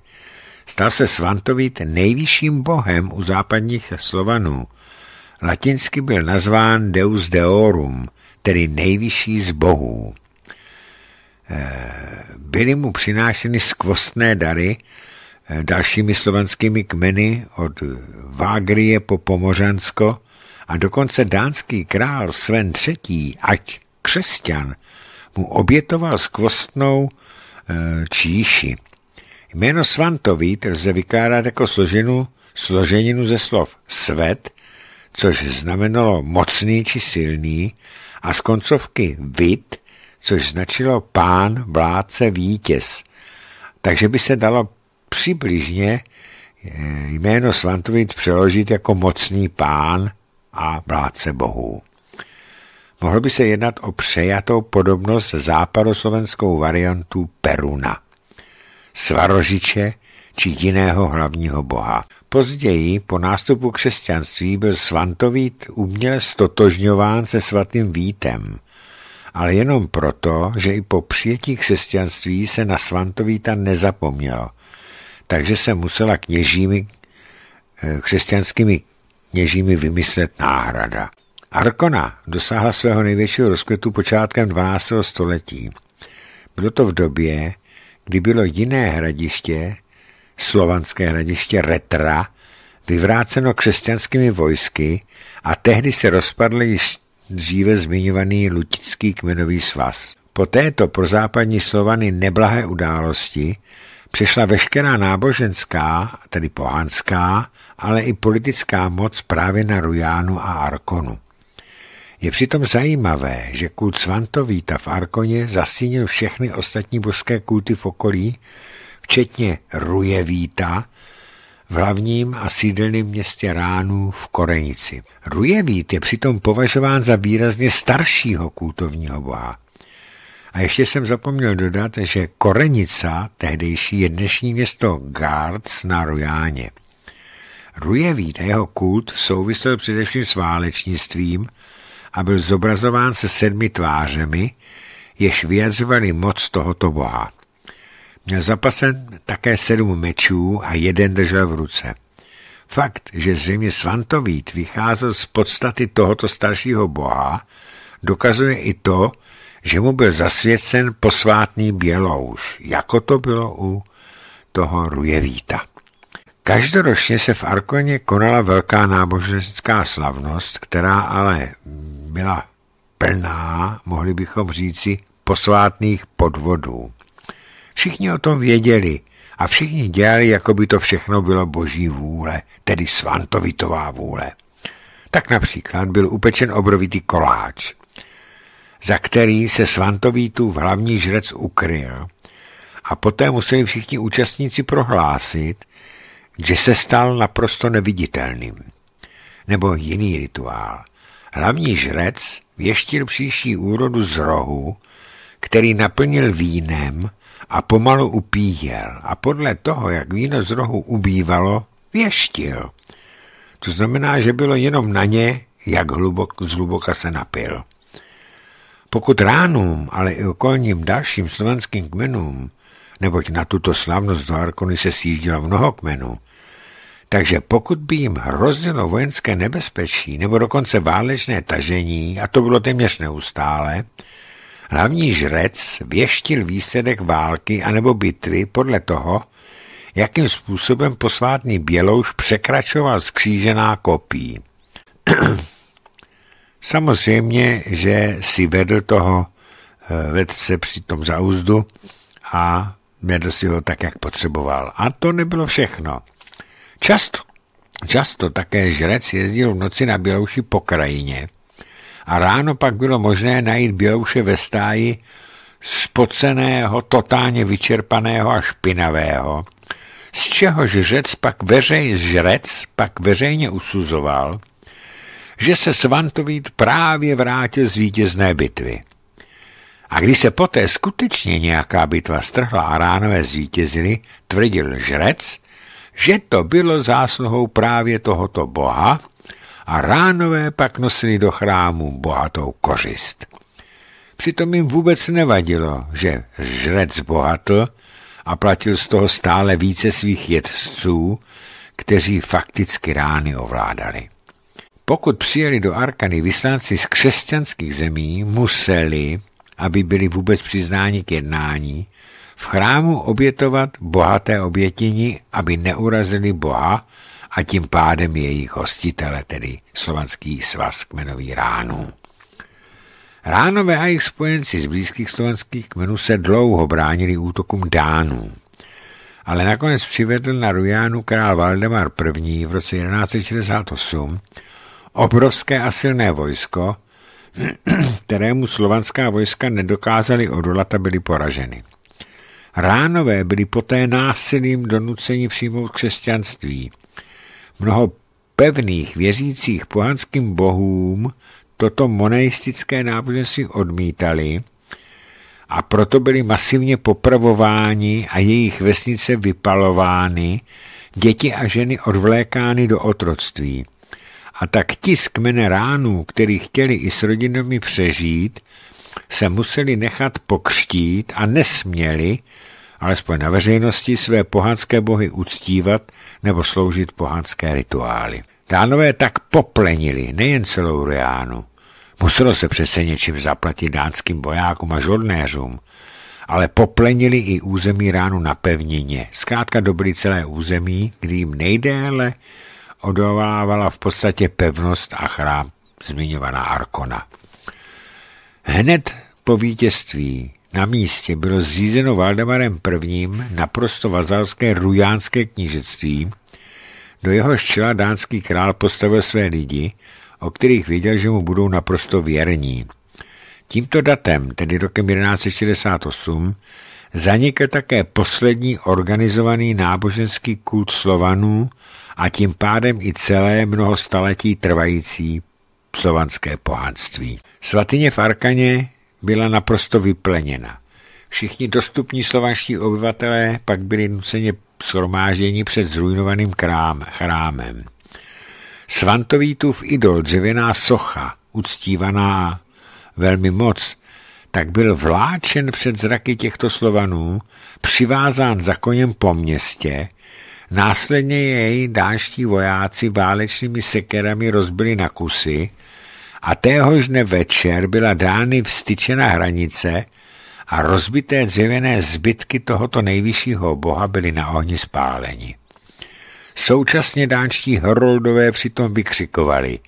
stal se Svantovít nejvyšším bohem u západních Slovanů. Latinsky byl nazván Deus Deorum, tedy nejvyšší z bohů. Eh, byly mu přinášeny skvostné dary eh, dalšími slovanskými kmeny od Vágrie po Pomořansko a dokonce dánský král Sven III, ať křesťan, mu obětoval skvostnou eh, číši. Jméno Svantovít lze vykládat jako složenu, složeninu ze slov svet, což znamenalo mocný či silný, a z koncovky vid, což značilo pán, vládce, vítěz. Takže by se dalo přibližně eh, jméno Svantovit přeložit jako mocný pán a vládce bohů. Mohlo by se jednat o přejatou podobnost západoslovenskou variantu Peruna, Svarožiče či jiného hlavního boha. Později, po nástupu křesťanství, byl Svantovít uměle stotožňován se svatým Vítem – ale jenom proto, že i po přijetí křesťanství se na Svantovíta nezapomnělo. takže se musela kněžími, eh, křesťanskými kněžími vymyslet náhrada. Arkona dosáhla svého největšího rozkvětu počátkem 12. století. Bylo to v době, kdy bylo jiné hradiště, slovanské hradiště Retra, vyvráceno křesťanskými vojsky a tehdy se rozpadly již dříve zmiňovaný Lutický kmenový svaz. Po této prozápadní slovany neblahé události přišla veškerá náboženská, tedy pohanská, ale i politická moc právě na Rujánu a Arkonu. Je přitom zajímavé, že kult Svantovíta v Arkoně zasínil všechny ostatní božské kulty v okolí, včetně Rujevíta, v hlavním a sídelném městě Ránu v Korenici. Rujevít je přitom považován za výrazně staršího kultovního boha. A ještě jsem zapomněl dodat, že Korenica, tehdejší je dnešní město Gards na Rujáně. Rujevít a jeho kult souvisel především s válečnictvím a byl zobrazován se sedmi tvářemi, jež vyjadřovali moc tohoto boha. Měl zapasen také sedm mečů a jeden držel v ruce. Fakt, že zřejmě Svantovít vycházel z podstaty tohoto staršího boha, dokazuje i to, že mu byl zasvěcen posvátný bělouš, jako to bylo u toho Rujevíta. Každoročně se v Arkoně konala velká náboženská slavnost, která ale byla plná, mohli bychom říci, posvátných podvodů. Všichni o tom věděli a všichni dělali, jako by to všechno bylo boží vůle, tedy svantovitová vůle. Tak například byl upečen obrovitý koláč, za který se svantovítův hlavní žrec ukryl a poté museli všichni účastníci prohlásit, že se stal naprosto neviditelným. Nebo jiný rituál. Hlavní žrec věštil příští úrodu z rohu který naplnil vínem a pomalu upíjel a podle toho, jak víno z rohu ubývalo, věštil. To znamená, že bylo jenom na ně, jak hlubok, zhluboka se napil. Pokud ránům, ale i okolním dalším slovanským kmenům, neboť na tuto slavnost do Arkony se sjíždělo mnoho kmenů, takže pokud by jim hrozilo vojenské nebezpečí nebo dokonce válečné tažení, a to bylo téměř neustále, Hlavní žrec věštil výsledek války anebo bitvy podle toho, jakým způsobem posvátný Bělouš překračoval skřížená kopí. Samozřejmě, že si vedl toho eh, vedce při tom zauzdu a vedl si ho tak, jak potřeboval. A to nebylo všechno. Často, často také žrec jezdil v noci na Bělouši po krajině, a ráno pak bylo možné najít bělouše ve stáji spoceného, totálně vyčerpaného a špinavého, z čehož řec pak veřej, žrec pak veřejně usuzoval, že se Svantovít právě vrátil z vítězné bitvy. A když se poté skutečně nějaká bitva strhla a ránové zvítězili, tvrdil žrec, že to bylo zásluhou právě tohoto boha, a ránové pak nosili do chrámu bohatou kořist. Přitom jim vůbec nevadilo, že žrec bohatl a platil z toho stále více svých jedců, kteří fakticky rány ovládali. Pokud přijeli do Arkany vyslanci z křesťanských zemí, museli, aby byli vůbec přiznáni k jednání, v chrámu obětovat bohaté obětiny, aby neurazili Boha a tím pádem jejich hostitele, tedy Slovanský svaz kmenový Ránů. Ránové a jejich spojenci z blízkých slovanských kmenů se dlouho bránili útokům Dánů, ale nakonec přivedl na Rujánu král Valdemar I. v roce 1168 obrovské a silné vojsko, kterému slovanská vojska nedokázali odolat a byly poraženy. Ránové byli poté násilím donuceni přijmout křesťanství Mnoho pevných věřících pohanským bohům toto moneistické náboženství odmítali a proto byli masivně popravováni a jejich vesnice vypalovány, děti a ženy odvlékány do otroctví. A tak ti z kmene ránů, který chtěli i s rodinami přežít, se museli nechat pokřtít a nesměli, alespoň na veřejnosti, své pohanské bohy uctívat nebo sloužit pohanské rituály. Dánové tak poplenili nejen celou Reánu. Muselo se přece něčím zaplatit dánským bojákům a žodnéřům, ale poplenili i území ránu na pevnině. Zkrátka dobili celé území, kdy jim nejdéle odolávala v podstatě pevnost a chrám zmiňovaná Arkona. Hned po vítězství na místě bylo zřízeno Valdemarem I. naprosto vazalské rujánské knížectví, do jeho čela dánský král postavil své lidi, o kterých věděl, že mu budou naprosto věrní. Tímto datem, tedy rokem 1168, zanikl také poslední organizovaný náboženský kult Slovanů a tím pádem i celé mnoho staletí trvající slovanské pohanství. Svatyně v Arkaně byla naprosto vypleněna. Všichni dostupní slovanští obyvatelé pak byli nuceně shromážděni před zrujnovaným krám, chrámem. Svantovítův idol, dřevěná socha, uctívaná velmi moc, tak byl vláčen před zraky těchto slovanů, přivázán za koněm po městě, následně jej dáští vojáci válečnými sekerami rozbili na kusy a téhož dne večer byla dány vstyčena hranice a rozbité dřevěné zbytky tohoto nejvyššího boha byly na ohni spáleni. Současně dánští hroldové přitom vykřikovali,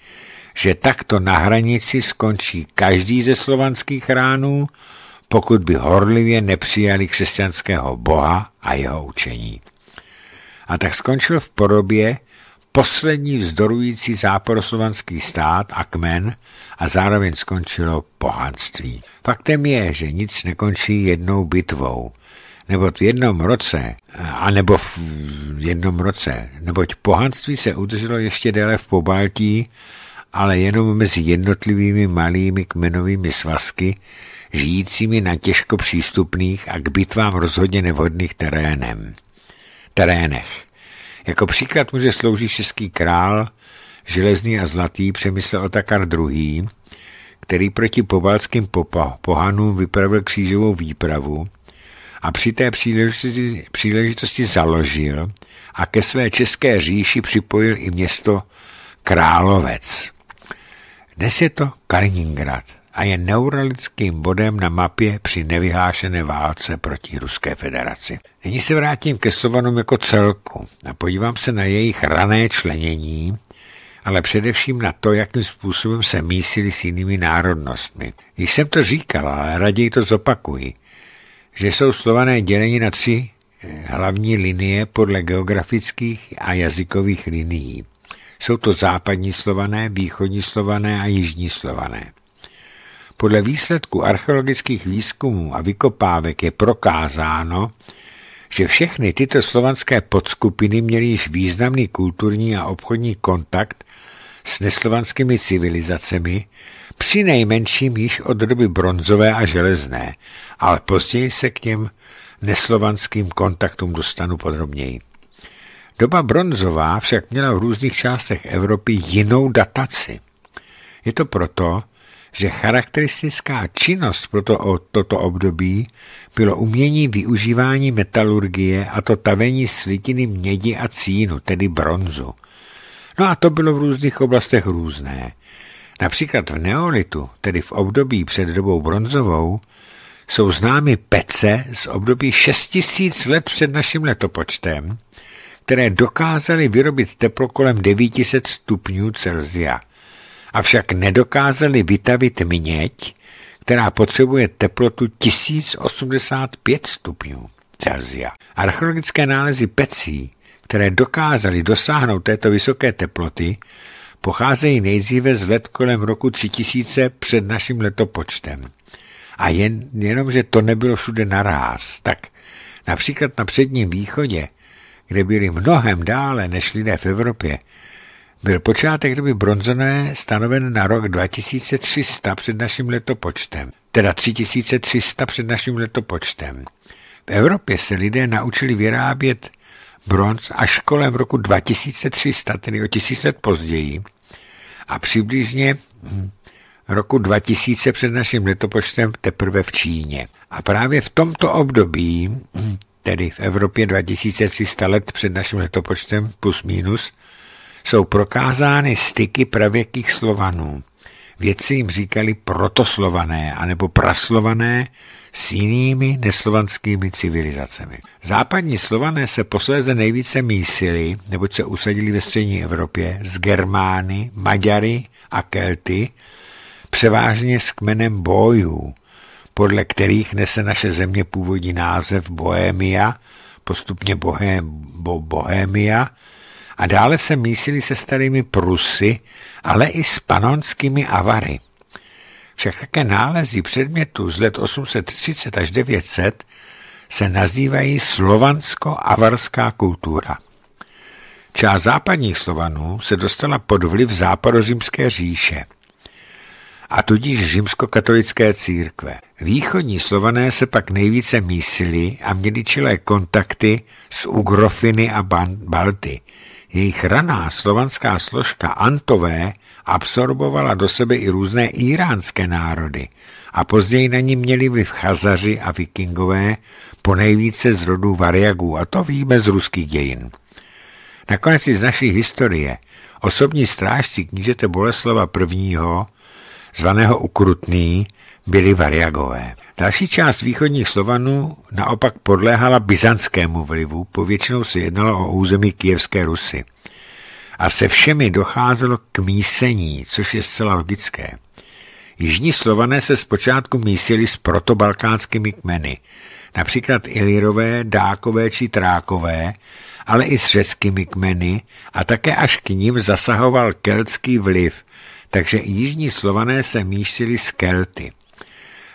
že takto na hranici skončí každý ze slovanských ránů, pokud by horlivě nepřijali křesťanského boha a jeho učení. A tak skončil v podobě, poslední vzdorující záporoslovanský stát a kmen a zároveň skončilo pohanství. Faktem je, že nic nekončí jednou bitvou, nebo v jednom roce, a nebo v jednom roce, neboť pohanství se udrželo ještě déle v Pobaltí, ale jenom mezi jednotlivými malými kmenovými svazky, žijícími na těžko přístupných a k bitvám rozhodně nevhodných terénem. terénech. Jako příklad může sloužit český král, železný a zlatý, přemysl Otakar II., který proti povalským pohanům vypravil křížovou výpravu a při té příležitosti, příležitosti založil a ke své české říši připojil i město Královec. Dnes je to Kaliningrad a je neuralickým bodem na mapě při nevyhášené válce proti Ruské federaci. Nyní se vrátím ke Slovanům jako celku a podívám se na jejich rané členění, ale především na to, jakým způsobem se mísili s jinými národnostmi. Již jsem to říkal, ale raději to zopakuji, že jsou Slované děleni na tři eh, hlavní linie podle geografických a jazykových linií. Jsou to západní slované, východní slované a jižní slované. Podle výsledku archeologických výzkumů a vykopávek je prokázáno, že všechny tyto slovanské podskupiny měly již významný kulturní a obchodní kontakt s neslovanskými civilizacemi, při nejmenším již od doby bronzové a železné, ale později se k těm neslovanským kontaktům dostanu podrobněji. Doba bronzová však měla v různých částech Evropy jinou dataci. Je to proto, že charakteristická činnost pro to, toto období bylo umění využívání metalurgie a to tavení slitiny mědi a cínu, tedy bronzu. No a to bylo v různých oblastech různé. Například v neolitu, tedy v období před dobou bronzovou, jsou známy pece z období 6000 let před naším letopočtem, které dokázaly vyrobit teplo kolem 900 stupňů Celsia – avšak nedokázali vytavit měď, která potřebuje teplotu 1085 stupňů Celsia. Archeologické nálezy pecí, které dokázaly dosáhnout této vysoké teploty, pocházejí nejdříve z let kolem roku 3000 před naším letopočtem. A jen, jenom, že to nebylo všude naráz. Tak například na předním východě, kde byli mnohem dále než lidé v Evropě, byl počátek doby bronzové stanoven na rok 2300 před naším letopočtem, teda 3300 před naším letopočtem. V Evropě se lidé naučili vyrábět bronz až kolem roku 2300, tedy o tisíc let později, a přibližně hm, roku 2000 před naším letopočtem teprve v Číně. A právě v tomto období, hm, tedy v Evropě 2300 let před naším letopočtem plus minus, jsou prokázány styky pravěkých Slovanů. Věci jim říkali protoslované anebo praslované s jinými neslovanskými civilizacemi. Západní slované se posléze nejvíce mísili, nebo se usadili ve střední Evropě, s Germány, Maďary a Kelty, převážně s kmenem bojů, podle kterých nese naše země původní název Bohemia, postupně Bohem, bo, Bohemia, a dále se mísili se starými Prusy, ale i s panonskými Avary. Však také nálezy předmětů z let 830 až 900 se nazývají slovansko-avarská kultura. Část západních Slovanů se dostala pod vliv západořímské říše a tudíž římskokatolické církve. Východní Slované se pak nejvíce mísili a měli čilé kontakty s Ugrofiny a Balty, jejich raná slovanská složka Antové absorbovala do sebe i různé iránské národy a později na ní měli vliv chazaři a vikingové, nejvíce z rodu variagů, a to víme z ruských dějin. Nakonec i z naší historie osobní strážci knížete Boleslova I., zvaného Ukrutný, byli Variagové. Další část východních Slovanů naopak podléhala byzantskému vlivu, povětšinou se jednalo o území Kijevské Rusy. A se všemi docházelo k mísení, což je zcela logické. Jižní Slované se zpočátku mísili s protobalkánskými kmeny, například Ilirové, Dákové či Trákové, ale i s řeckými kmeny a také až k ním zasahoval keltský vliv, takže jižní Slované se mísili s Kelty.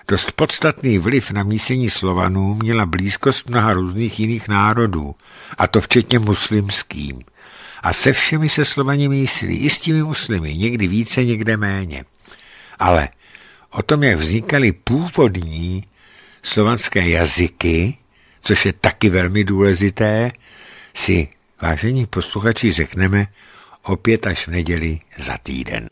Dost podstatný vliv na mísení Slovanů měla blízkost mnoha různých jiných národů, a to včetně muslimským. A se všemi se Slovani mísili, i s těmi muslimy, někdy více, někde méně. Ale o tom, jak vznikaly původní slovanské jazyky, což je taky velmi důležité, si, vážení posluchači, řekneme opět až v neděli za týden.